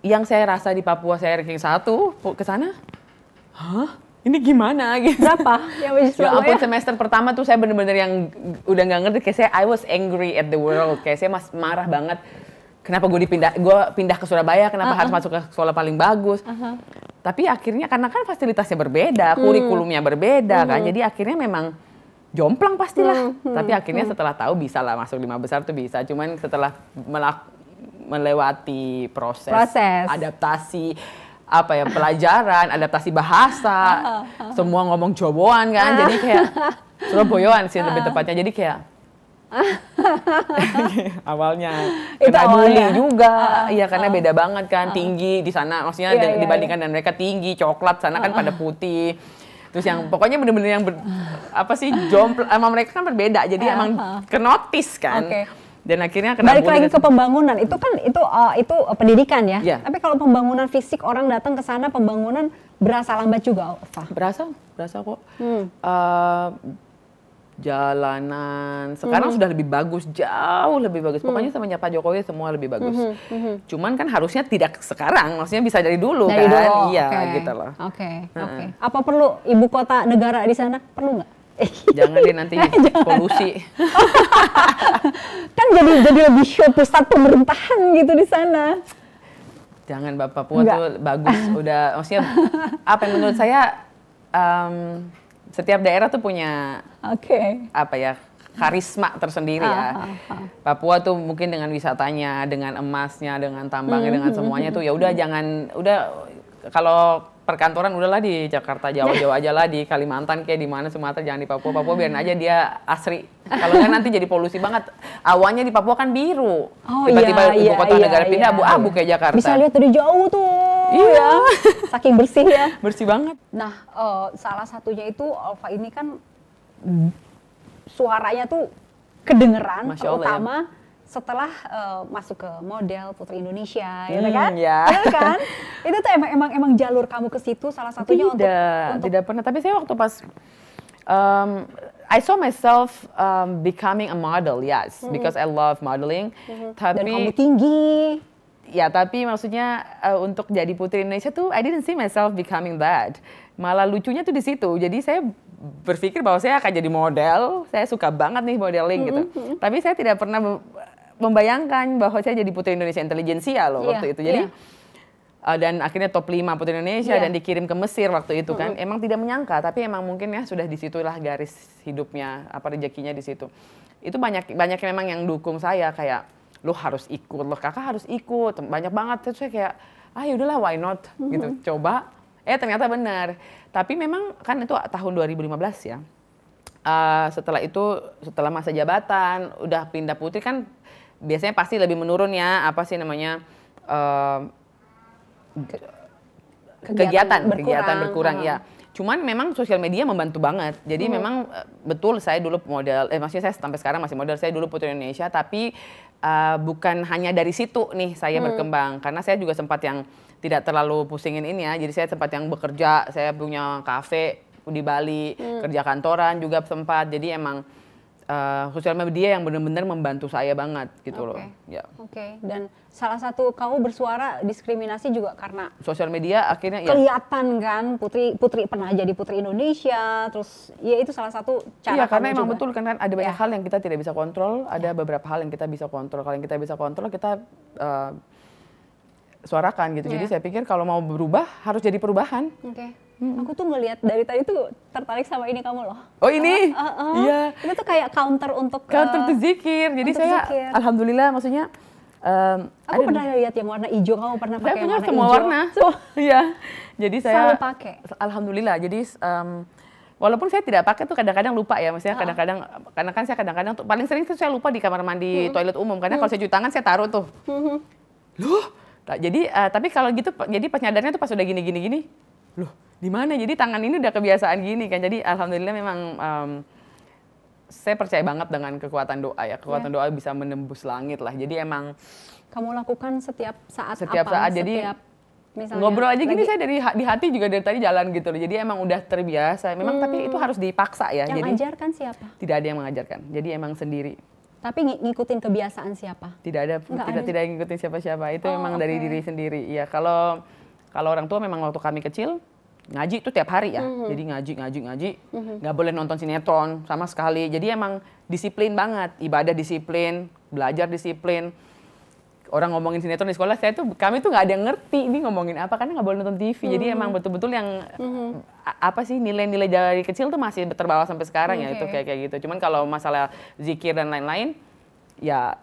yang saya rasa di Papua saya ranking satu ke sana hah ini gimana gitu. Berapa? Yang ya ampun ya? semester pertama tuh saya bener-bener yang udah nggak ngerti kayak saya I was angry at the world kayak saya mas marah banget kenapa gue dipindah gue pindah ke Surabaya kenapa uh -huh. harus uh-huh. masuk ke sekolah paling bagus uh -huh. tapi akhirnya karena kan fasilitasnya berbeda hmm. kurikulumnya berbeda kan. hmm. kan jadi akhirnya memang jomplang pastilah hmm. hmm tapi akhirnya hmm. setelah tahu bisa lah masuk lima besar tuh bisa cuman setelah melak melewati proses, proses. adaptasi apa ya pelajaran, adaptasi bahasa, semua ngomong Jawaan kan, jadi kayak Surabayaan sih lebih tepatnya, jadi kayak awalnya kita kena bully juga ah, ah, iya karena uh, beda banget kan uh, tinggi di sana maksudnya iya, iya, iya, dibandingkan iya. dan mereka tinggi coklat sana uh, kan pada putih terus yang pokoknya bener-bener yang ber, apa sih jompl sama mereka kan berbeda jadi iya, emang kenotis kan okay dan akhirnya kena balik lagi kan. ke pembangunan itu kan itu uh, itu uh, pendidikan ya yeah. tapi kalau pembangunan fisik orang datang ke sana pembangunan berasa lambat juga Fah. berasa berasa kok hmm. uh, jalanan sekarang -hmm. sudah lebih bagus jauh lebih bagus hmm. pokoknya mm -hmm. sama Pak Jokowi semua lebih bagus hmm, hmm, -hmm. cuman kan harusnya tidak sekarang maksudnya bisa dari dulu dari kan dulu. iya okay. gitu loh oke okay. oke okay. apa perlu ibu kota negara di sana perlu nggak Jangan deh nanti polusi. kan jadi jadi lebih show pusat pemerintahan gitu di sana. Jangan Bapak Papua Enggak. tuh bagus. Udah maksudnya apa yang menurut saya um, setiap daerah tuh punya okay. apa ya karisma tersendiri ah, ya. Ah, ah. Papua tuh mungkin dengan wisatanya, dengan emasnya, dengan tambangnya, -hmm. dengan semuanya hmm, tuh ya hmm, udah hmm. jangan udah kalau perkantoran udahlah di Jakarta jauh-jauh aja lah di Kalimantan kayak di mana Sumatera jangan di Papua Papua biar aja dia asri kalau nggak kan nanti jadi polusi banget awalnya di Papua kan biru oh, tiba-tiba iya, ibu kota iya, negara iya, pindah iya. abu-abu iya. kayak Jakarta bisa lihat dari jauh tuh iya ya. saking bersih ya bersih banget nah uh, salah satunya itu Alfa ini kan mm, suaranya tuh kedengeran Masya Allah, ya. terutama ya setelah uh, masuk ke model Putri Indonesia, ya hmm, gitu kan? Ya. Gitu kan? Itu tuh emang emang emang jalur kamu ke situ salah satunya tidak, untuk, untuk tidak pernah. Tapi saya waktu pas um, I saw myself um, becoming a model, yes, hmm because I love modeling. hmm Tapi Dan kamu tinggi. Ya, tapi maksudnya uh, untuk jadi putri Indonesia tuh I didn't see myself becoming that. Malah lucunya tuh di situ. Jadi saya berpikir bahwa saya akan jadi model, saya suka banget nih modeling gitu. mm-hmm. gitu. Tapi saya tidak pernah membayangkan bahwa saya jadi putri Indonesia intelijensia loh yeah. waktu itu. Iya. Jadi yeah. Uh, dan akhirnya top 5 putri Indonesia yeah. dan dikirim ke Mesir waktu itu kan. Mm -hmm. Emang tidak menyangka, tapi emang mungkin ya sudah disitulah garis hidupnya, apa rezekinya di situ. Itu banyak banyak memang yang dukung saya kayak lo harus ikut, lo kakak harus ikut. Banyak banget terus saya kayak ah yaudahlah why not mm -hmm. gitu. Coba. Eh ternyata benar. Tapi memang kan itu tahun 2015 ya. Uh, setelah itu setelah masa jabatan udah pindah putri kan biasanya pasti lebih menurun ya apa sih namanya uh, kegiatan kegiatan berkurang, kegiatan berkurang ya cuman memang sosial media membantu banget jadi hmm. memang e, betul saya dulu model eh maksudnya saya sampai sekarang masih model saya dulu putri Indonesia tapi uh, bukan hanya dari situ nih saya hmm. berkembang karena saya juga sempat yang tidak terlalu pusingin ini ya jadi saya sempat yang bekerja saya punya kafe di Bali hmm. kerja kantoran juga sempat jadi emang uh, sosial media yang benar-benar membantu saya banget gitu okay. loh. Ya. Oke. Okay. Dan salah satu kamu bersuara diskriminasi juga karena sosial media akhirnya ya. kelihatan ya. kan Putri Putri pernah jadi Putri Indonesia terus ya itu salah satu cara. Iya karena emang betul kan, ada banyak ya. hal yang kita tidak bisa kontrol, ada ya. beberapa hal yang kita bisa kontrol. Kalau yang kita bisa kontrol kita uh, suarakan gitu. ya. Jadi saya pikir kalau mau berubah harus jadi perubahan. Okay hmm. aku tuh ngelihat dari tadi tuh tertarik sama ini kamu loh. Oh ini? Uh, uh, uh. Iya. Itu tuh kayak counter untuk counter uh, to eh, zikir. Jadi saya zikir. alhamdulillah maksudnya Um, aku pernah lihat yang warna hijau kamu pernah pakai warna punya warna semua warna. iya. Jadi saya selalu pakai. Alhamdulillah. Jadi um, walaupun saya tidak pakai tuh kadang-kadang lupa ya maksudnya ah. kadang-kadang karena kan saya kadang-kadang tuh paling sering tuh saya lupa di kamar mandi hmm. toilet umum karena hmm. kalau saya cuci tangan saya taruh tuh hmm. loh nah, jadi uh, tapi kalau gitu jadi pas nyadarnya tuh pas udah gini gini gini loh di mana jadi tangan ini udah kebiasaan gini kan jadi alhamdulillah memang um, saya percaya banget dengan kekuatan doa ya kekuatan yeah. doa bisa menembus langit lah jadi emang kamu lakukan setiap saat setiap apa? saat jadi setiap misalnya ngobrol aja lagi. gini saya dari di hati juga dari tadi jalan gitu loh. Jadi emang udah terbiasa. Memang hmm. tapi itu harus dipaksa ya. Yang jadi, mengajarkan siapa? Tidak ada yang mengajarkan. Jadi emang sendiri. Tapi ng ngikutin kebiasaan siapa? Tidak ada Enggak tidak ada. tidak ngikutin siapa-siapa. Itu oh, memang okay. dari diri sendiri. Ya kalau kalau orang tua memang waktu kami kecil ngaji itu tiap hari ya. Mm-hmm. Jadi ngaji, ngaji, ngaji. Mm-hmm. Nggak boleh nonton sinetron sama sekali. Jadi emang disiplin banget. Ibadah disiplin, belajar disiplin. Orang ngomongin sinetron di sekolah, saya tuh kami tuh nggak ada yang ngerti ini ngomongin apa karena nggak boleh nonton TV. Mm-hmm. Jadi emang betul-betul yang mm-hmm. apa sih nilai-nilai dari kecil tuh masih terbawa sampai sekarang okay. ya itu mm-hmm. kayak kayak gitu. Cuman kalau masalah zikir dan lain-lain, ya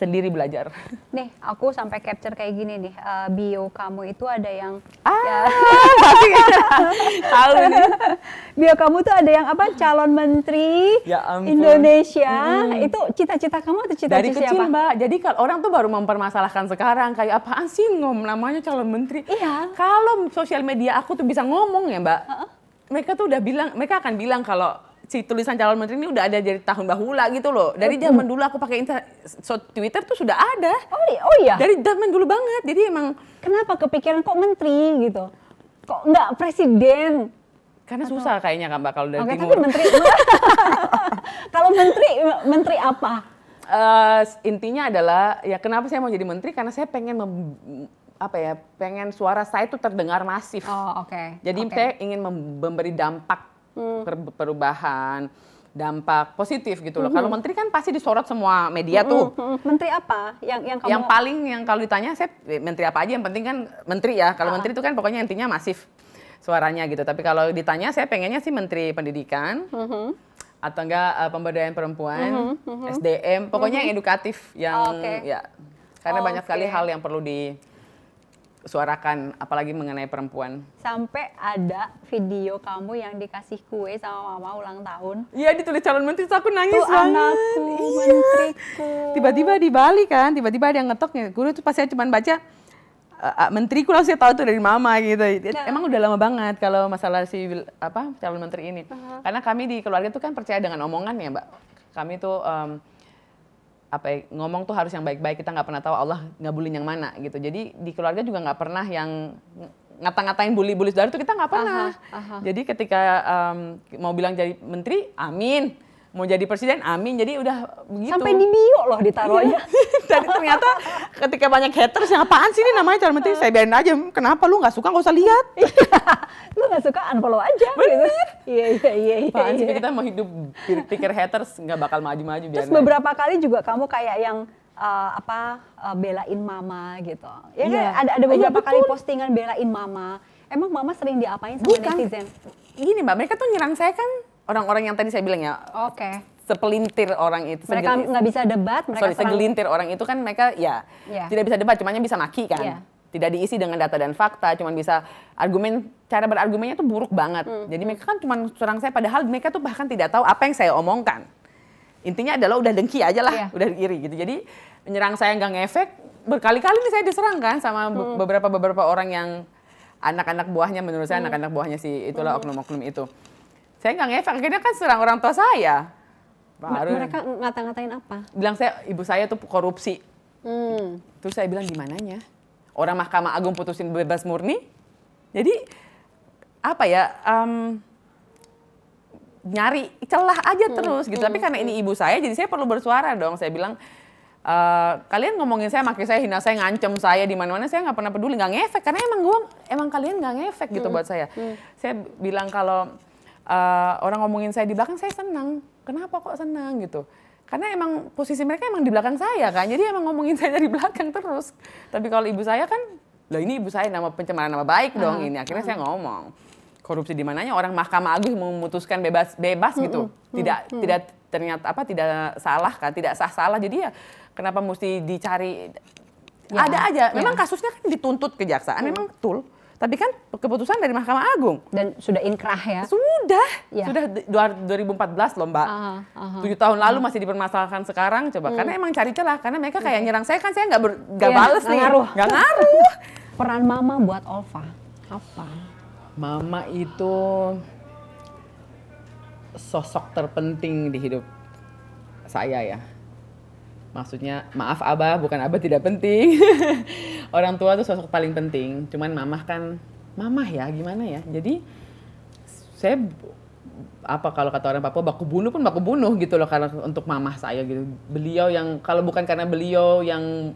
sendiri belajar. Nih, aku sampai capture kayak gini nih. Uh, bio kamu itu ada yang ah, ya, tahu nih. Bio kamu tuh ada yang apa? Calon menteri ya ampun. Indonesia. Hmm. Itu cita-cita kamu atau cita-cita Dari kecil, Mbak. Jadi kalau orang tuh baru mempermasalahkan sekarang kayak apaan sih ngom namanya calon menteri. Iya. Kalau sosial media aku tuh bisa ngomong ya, Mbak. Uh -uh. Mereka tuh udah bilang, mereka akan bilang kalau si tulisan calon menteri ini udah ada dari tahun bahula gitu loh. Dari zaman dulu aku pakai insta, so, Twitter tuh sudah ada. Oh, iya, oh iya. Dari zaman dulu banget. Jadi emang kenapa kepikiran kok menteri gitu? Kok nggak presiden? Karena Atau... susah kayaknya kan Mbak kalau dari okay, timur. Tapi menteri kalau menteri menteri apa? Uh, intinya adalah ya kenapa saya mau jadi menteri karena saya pengen apa ya pengen suara saya itu terdengar masif. Oh oke. Okay. Jadi okay. saya ingin memberi dampak hmm. perubahan dampak positif gitu loh. Mm -hmm. Kalau menteri kan pasti disorot semua media mm -hmm. tuh. Hmm. Menteri apa yang yang kamu... yang paling yang kalau ditanya saya eh, menteri apa aja yang penting kan menteri ya. Kalau ah. menteri itu kan pokoknya intinya masif suaranya gitu. Tapi kalau ditanya saya pengennya sih menteri pendidikan. Mm -hmm. Atau enggak uh, pemberdayaan perempuan, mm -hmm. SDM, hmm, hmm. pokoknya mm -hmm. yang edukatif yang oh, okay. ya karena oh, banyak okay. sekali hal yang perlu di suarakan apalagi mengenai perempuan sampai ada video kamu yang dikasih kue sama mama ulang tahun iya ditulis calon menteri aku nangis tuh banget anakku iya. tiba-tiba di Bali kan tiba-tiba ada yang ngetoknya guru itu pasti cuma baca eh, eh, menteriku langsung saya tahu tuh dari mama gitu. Nah. Emang udah lama banget kalau masalah si apa calon menteri ini. Uh -huh. Karena kami di keluarga tuh kan percaya dengan omongan ya, Mbak. Kami tuh um, apa ya, ngomong tuh harus yang baik-baik kita nggak pernah tahu Allah nggak ngabulin yang mana gitu jadi di keluarga juga nggak pernah yang ngata-ngatain bully-bully saudara itu kita nggak pernah aha, aha. jadi ketika um, mau bilang jadi menteri amin mau jadi presiden amin jadi udah begitu sampai di bio loh ditaruhnya Tadi ternyata ketika banyak haters yang apaan sih ini namanya cara penting saya biarin aja kenapa lu nggak suka nggak usah lihat iya. lu nggak suka unfollow aja bener iya iya iya, iya apaan sih iya. kita mau hidup pikir haters nggak bakal maju-maju terus beberapa kali juga kamu kayak yang uh, apa uh, belain mama gitu ya yeah. kan ada ada beberapa oh, iya, kali postingan belain mama emang mama sering diapain sama Bukan. netizen gini mbak mereka tuh nyerang saya kan orang-orang yang tadi saya bilang ya. Oke. Okay sepelintir orang itu mereka nggak bisa debat mereka sorry, segelintir orang itu kan mereka ya yeah. tidak bisa debat cumannya bisa maki kan yeah. tidak diisi dengan data dan fakta cuma bisa argumen cara berargumennya itu buruk banget mm. jadi mereka kan cuma serang saya padahal mereka tuh bahkan tidak tahu apa yang saya omongkan intinya adalah udah dengki aja lah yeah. udah iri gitu jadi menyerang saya nggak ngefek berkali-kali nih saya diserang kan sama beberapa hmm. beberapa beberapa orang yang anak-anak buahnya menurut saya hmm. anak-anak mm. buahnya si itulah oknum-oknum itu saya nggak ngefek, akhirnya kan serang orang tua saya. Baru. Mereka ngata-ngatain apa? Bilang saya, ibu saya tuh korupsi. Hmm. Terus saya bilang gimananya? Orang Mahkamah Agung putusin bebas murni. Jadi apa ya? Um, nyari celah aja hmm. terus gitu. Hmm. Tapi karena ini hmm. ibu saya, jadi saya perlu bersuara dong. Saya bilang uh, kalian ngomongin saya, makin saya, hina saya, ngancem saya di mana-mana, saya nggak pernah peduli, nggak ngefek. Karena emang gua, emang kalian nggak ngefek gitu hmm. buat saya. Hmm. Saya bilang kalau uh, orang ngomongin saya di belakang saya senang. Kenapa kok senang gitu? Karena emang posisi mereka emang di belakang saya kan, jadi emang ngomongin saya dari belakang terus. Tapi kalau ibu saya kan, loh ini ibu saya nama pencemaran nama baik dong uh, ini. Akhirnya uh. saya ah. ngomong korupsi di mananya orang Mahkamah Agung memutuskan bebas bebas gitu, huh tidak uh-huh. tidak ternyata apa tidak salah kan, tidak sah salah. Jadi ya kenapa mesti dicari? Ya, ada aja. Ya. Memang ya. kasusnya kan dituntut kejaksaan, memang betul tapi kan keputusan dari Mahkamah Agung. Dan sudah inkrah ya? Sudah. Ya. Sudah 2014 loh Mbak. Aha, aha. 7 tahun lalu aha. masih dipermasalahkan sekarang coba. Hmm. Karena emang cari celah. Karena mereka kayak nyerang saya kan saya nggak ber, gak ya, bales gak nih. Ngaruh. Gak ngaruh. Peran mama buat Ova apa? Mama itu sosok terpenting di hidup saya ya maksudnya maaf abah bukan abah tidak penting orang tua tuh sosok paling penting cuman mamah kan mamah ya gimana ya jadi saya apa kalau kata orang Papua baku bunuh pun baku bunuh gitu loh karena untuk mamah saya gitu beliau yang kalau bukan karena beliau yang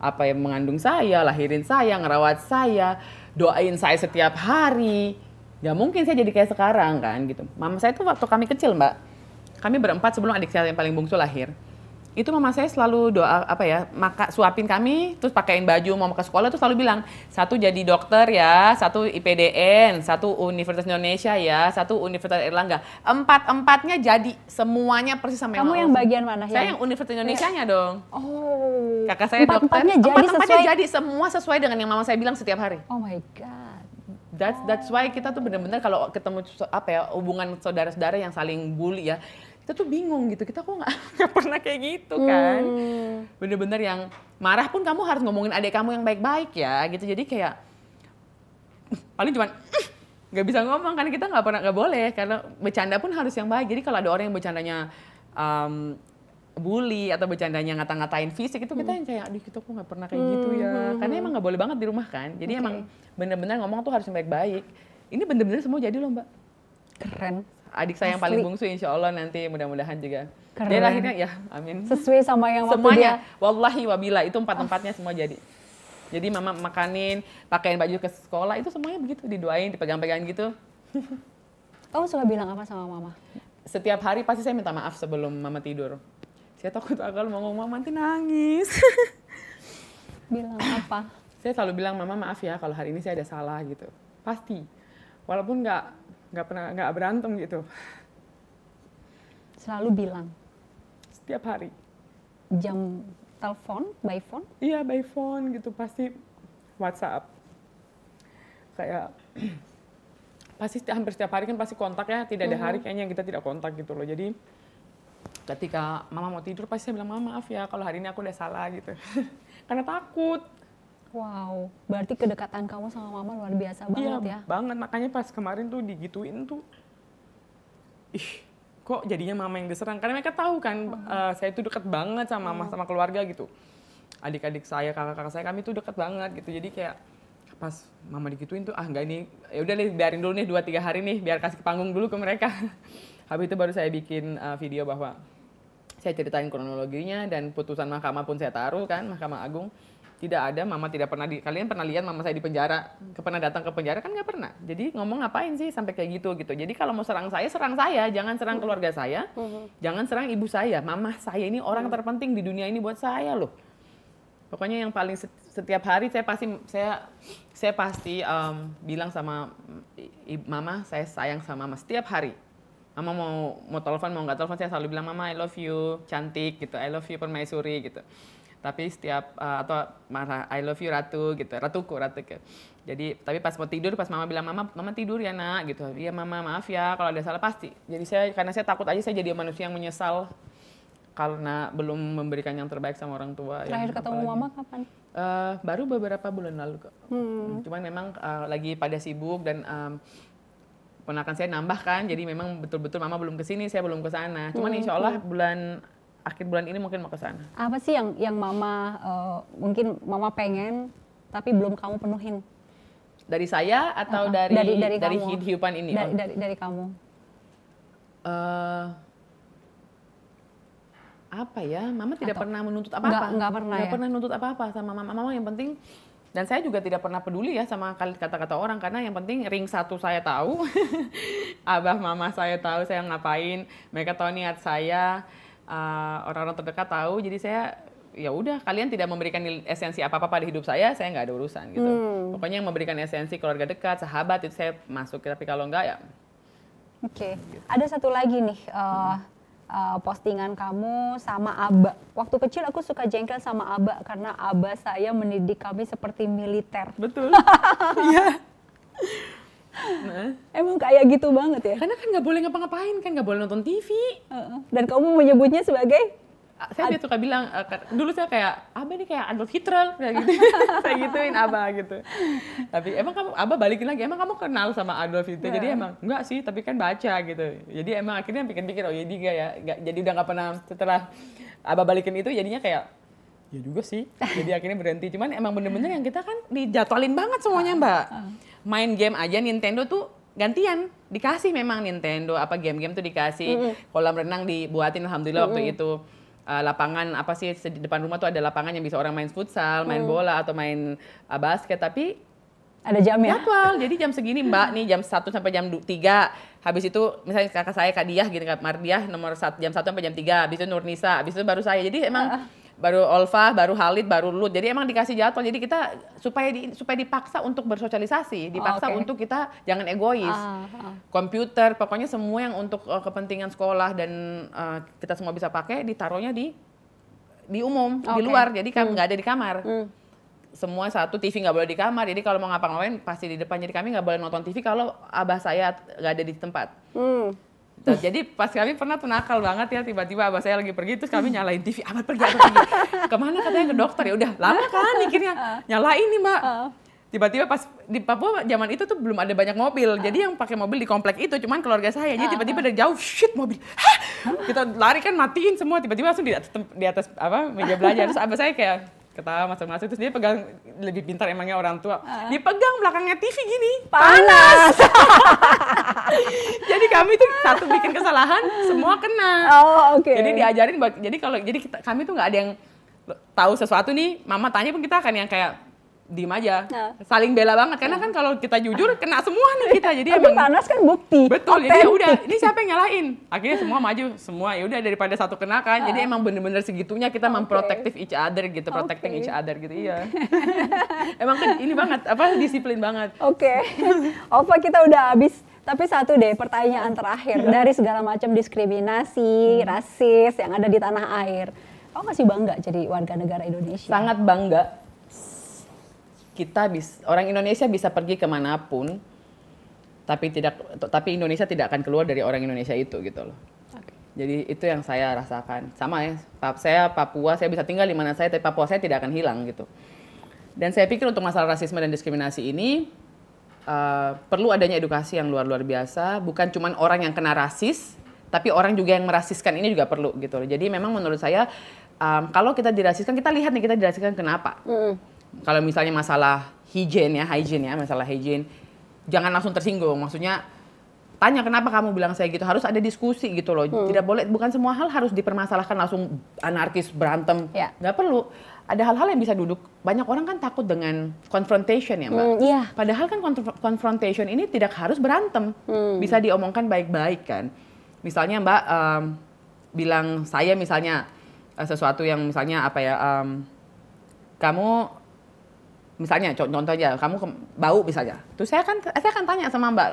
apa yang mengandung saya lahirin saya ngerawat saya doain saya setiap hari ya mungkin saya jadi kayak sekarang kan gitu mama saya tuh waktu kami kecil mbak kami berempat sebelum adik saya yang paling bungsu lahir itu mama saya selalu doa apa ya maka suapin kami terus pakaiin baju mau ke sekolah terus selalu bilang satu jadi dokter ya satu IPDN satu Universitas Indonesia ya satu Universitas Erlangga empat empatnya jadi semuanya persis sama kamu yang, yang bagian mana saya yang, yang Universitas Indonesia nya ya. dong oh kakak saya empat dokter empatnya jadi empat sesuai... jadi semua sesuai dengan yang mama saya bilang setiap hari oh my god that's that's why kita tuh bener-bener kalau ketemu apa ya hubungan saudara-saudara yang saling bully ya kita tuh bingung gitu kita kok nggak pernah kayak gitu kan hmm. bener-bener yang marah pun kamu harus ngomongin adik kamu yang baik-baik ya gitu jadi kayak paling cuman nggak bisa ngomong karena kita nggak pernah nggak boleh karena bercanda pun harus yang baik jadi kalau ada orang yang bercandanya um, bully atau bercandanya ngata-ngatain fisik itu kita hmm. yang kayak aduh kita kok nggak pernah kayak gitu ya hmm. karena emang nggak boleh banget di rumah kan jadi okay. emang bener-bener ngomong tuh harus yang baik-baik ini bener-bener semua jadi loh mbak keren adik saya yang paling bungsu insya Allah nanti mudah-mudahan juga Keren. Dia lahirnya ya amin sesuai sama yang semuanya dia... wallahi wabila itu empat empatnya semua jadi jadi mama makanin pakaiin baju ke sekolah itu semuanya begitu diduain, dipegang-pegang gitu kamu suka bilang apa sama mama setiap hari pasti saya minta maaf sebelum mama tidur saya takut agak mau ngomong nanti nangis bilang apa saya selalu bilang mama maaf ya kalau hari ini saya ada salah gitu pasti walaupun nggak nggak pernah nggak berantem gitu selalu bilang setiap hari jam telepon by phone iya by phone gitu pasti WhatsApp kayak pasti hampir setiap hari kan pasti kontak ya tidak ada mhm. hari kayaknya yang kita tidak kontak gitu loh jadi ketika mama mau tidur pasti saya bilang mama maaf ya kalau hari ini aku udah salah gitu karena takut Wow, berarti kedekatan kamu sama mama luar biasa iya, banget iya, ya? banget. Makanya pas kemarin tuh digituin tuh, ih kok jadinya mama yang diserang. Karena mereka tahu kan, uh-huh. uh, saya tuh deket banget sama mama, uh-huh. sama keluarga gitu. Adik-adik saya, kakak-kakak saya, kami tuh deket banget gitu. Jadi kayak pas mama digituin tuh, ah enggak ini ya udah biarin dulu nih dua tiga hari nih, biar kasih panggung dulu ke mereka. Habis itu baru saya bikin uh, video bahwa saya ceritain kronologinya dan putusan mahkamah pun saya taruh kan, mahkamah agung tidak ada, mama tidak pernah di, kalian pernah lihat mama saya di penjara, pernah datang ke penjara kan nggak pernah. Jadi ngomong ngapain sih sampai kayak gitu gitu. Jadi kalau mau serang saya, serang saya, jangan serang hmm. keluarga saya, hmm. jangan serang ibu saya, mama saya ini orang hmm. terpenting di dunia ini buat saya loh. Pokoknya yang paling setiap hari saya pasti saya saya pasti um, bilang sama mama saya sayang sama mama setiap hari. Mama mau mau telepon mau nggak telepon saya selalu bilang mama I love you cantik gitu I love you permaisuri gitu tapi setiap uh, atau marah I love you ratu gitu ratuku ratu ke jadi tapi pas mau tidur pas mama bilang mama mama tidur ya nak gitu iya mama maaf ya kalau ada salah pasti jadi saya karena saya takut aja saya jadi manusia yang menyesal karena belum memberikan yang terbaik sama orang tua terakhir ketemu apalagi. mama kapan uh, baru beberapa bulan lalu kok hmm. cuman memang uh, lagi pada sibuk dan um, ponakan saya nambah kan jadi memang betul-betul mama belum kesini saya belum kesana cuman hmm. insya Allah hmm. bulan akhir bulan ini mungkin mau ke sana. Apa sih yang yang mama uh, mungkin mama pengen tapi belum kamu penuhin? Dari saya atau uh, dari dari, dari, dari hidupan ini? Dari, dari dari kamu. Uh, apa ya? Mama tidak atau, pernah menuntut apa-apa. Enggak, pernah. Enggak ya? pernah menuntut apa-apa sama mama. Mama yang penting dan saya juga tidak pernah peduli ya sama kata-kata orang karena yang penting ring satu saya tahu, abah mama saya tahu saya ngapain, mereka tahu niat saya Eh, orang-orang uh, terdekat tahu jadi saya ya udah kalian tidak memberikan esensi apa apa pada hidup saya saya nggak ada urusan gitu hmm. pokoknya yang memberikan esensi keluarga dekat sahabat itu saya masuk tapi kalau nggak ya oke okay. Gitu. ada satu lagi nih uh, Uh, postingan kamu sama Aba. Waktu kecil aku suka jengkel sama Aba karena Aba saya mendidik kami seperti militer. Betul. Iya. Nah. Emang kayak gitu banget ya? Karena kan nggak boleh ngapa-ngapain kan, nggak boleh nonton TV. Uh, dan kamu menyebutnya sebagai? Saya dia suka bilang, e, dulu saya kayak, Aba ini kayak Adolf Hitler, kayak gitu. saya gituin Aba gitu. Tapi emang kamu, Abah balikin lagi, emang kamu kenal sama Adolf Hitler? Yeah. Jadi emang, enggak sih, tapi kan baca gitu. Jadi emang akhirnya pikir-pikir, oh iya ya dia ya, gak, jadi udah nggak pernah setelah Aba balikin itu jadinya kayak, ya juga sih jadi akhirnya berhenti cuman emang bener-bener yang kita kan dijadwalin banget semuanya mbak ah, ah. main game aja Nintendo tuh gantian dikasih memang Nintendo apa game-game tuh dikasih kolam renang dibuatin alhamdulillah waktu itu uh, lapangan apa sih di depan rumah tuh ada lapangan yang bisa orang main futsal main mm. bola atau main uh, basket tapi ada jam ya? Jadwal. Jadi jam segini Mbak nih jam 1 sampai jam 3. Habis itu misalnya kakak saya Kak Diah gitu Kak Mardiah nomor 1, jam 1 sampai jam 3. Habis itu Nurnisa, habis itu baru saya. Jadi emang uh baru Olfa, baru Halid, baru Lut. Jadi emang dikasih jadwal. Jadi kita supaya di, supaya dipaksa untuk bersosialisasi, dipaksa oh, okay. untuk kita jangan egois. Uh, uh. Komputer, pokoknya semua yang untuk uh, kepentingan sekolah dan uh, kita semua bisa pakai ditaruhnya di di umum, okay. di luar. Jadi kan nggak hmm. ada di kamar. Hmm. Semua satu TV nggak boleh di kamar. Jadi kalau mau ngapa-ngapain pasti di depan. Jadi kami nggak boleh nonton TV kalau abah saya nggak ada di tempat. Hmm Gitu. jadi pas kami pernah tuh nakal banget ya tiba-tiba abah saya lagi pergi terus kami hmm. nyalain TV abah pergi abah pergi kemana katanya ke dokter ya udah lama kan mikirnya ah. nyalain nih mbak ah. tiba-tiba pas di Papua zaman itu tuh belum ada banyak mobil jadi ah. yang pakai mobil di komplek itu cuman keluarga saya jadi tiba-tiba dari jauh shit mobil Hah! kita lari kan matiin semua tiba-tiba langsung di atas, di atas apa meja belajar terus abah saya kayak ketawa macam-macam terus dia pegang lebih pintar emangnya orang tua uh. dia belakangnya TV gini panas, panas. jadi kami tuh satu bikin kesalahan semua kena oh oke okay. jadi diajarin buat jadi kalau jadi kita kami tuh nggak ada yang tahu sesuatu nih mama tanya pun kita akan yang kayak diem aja nah. saling bela banget karena kan kalau kita jujur kena semua nih kita jadi emang panas kan bukti betul Authentic. jadi ya udah ini siapa yang nyalain akhirnya semua maju semua ya udah daripada satu kena kan jadi ah. emang bener-bener segitunya kita okay. memprotektif each other gitu protecting okay. each other gitu iya emang kan ini banget apa disiplin banget oke okay. Opa kita udah habis tapi satu deh pertanyaan terakhir iya. dari segala macam diskriminasi, hmm. rasis yang ada di tanah air. Kamu masih bangga jadi warga negara Indonesia? Sangat bangga kita bisa orang Indonesia bisa pergi kemanapun, tapi tidak tapi Indonesia tidak akan keluar dari orang Indonesia itu gitu loh. Jadi itu yang saya rasakan. Sama ya, saya Papua, saya bisa tinggal di mana saya, tapi Papua saya tidak akan hilang gitu. Dan saya pikir untuk masalah rasisme dan diskriminasi ini uh, perlu adanya edukasi yang luar-luar biasa, bukan cuma orang yang kena rasis, tapi orang juga yang merasiskan ini juga perlu gitu loh. Jadi memang menurut saya um, kalau kita dirasiskan, kita lihat nih kita dirasiskan kenapa. Mm kalau misalnya masalah hygiene ya, hygiene ya, masalah hygiene, jangan langsung tersinggung. Maksudnya tanya kenapa kamu bilang saya gitu harus ada diskusi gitu loh hmm. tidak boleh bukan semua hal harus dipermasalahkan langsung anarkis berantem ya. Gak perlu ada hal-hal yang bisa duduk banyak orang kan takut dengan confrontation ya mbak hmm, yeah. padahal kan confrontation ini tidak harus berantem hmm. bisa diomongkan baik-baik kan misalnya mbak um, bilang saya misalnya eh, sesuatu yang misalnya apa ya um, kamu misalnya contohnya kamu bau misalnya tuh saya kan saya akan tanya sama mbak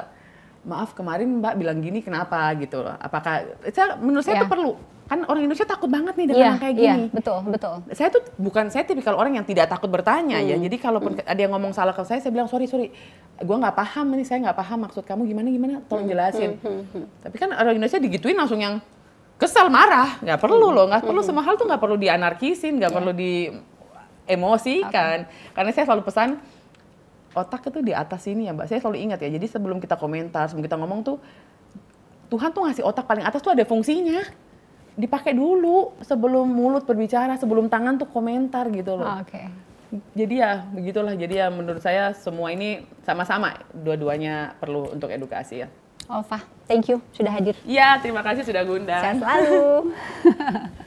maaf kemarin mbak bilang gini kenapa gitu loh apakah saya menurut saya yeah. itu iya. perlu kan orang Indonesia takut banget nih dengan yeah, yang kayak iya, gini yeah, betul betul saya tuh bukan saya tipikal orang yang tidak takut bertanya ya. hmm. ya jadi kalaupun hmm. ada yang ngomong salah ke saya saya bilang sorry sorry gue nggak paham nih saya nggak paham maksud kamu gimana gimana tolong hmm, jelasin hmm, hmm, hmm. tapi kan orang Indonesia digituin langsung yang kesal marah nggak perlu loh nggak perlu semua hal tuh nggak perlu dianarkisin nggak yeah. perlu di emosi okay. kan. Karena saya selalu pesan otak itu di atas sini ya mbak. Saya selalu ingat ya. Jadi sebelum kita komentar, sebelum kita ngomong tuh Tuhan tuh ngasih otak paling atas tuh ada fungsinya. Dipakai dulu sebelum mulut berbicara, sebelum tangan tuh komentar gitu loh. Oh, oke. Okay. Jadi ya begitulah. Jadi ya menurut saya semua ini sama-sama dua-duanya perlu untuk edukasi ya. Alfa thank you sudah hadir. Iya, terima kasih sudah gundah Sehat selalu.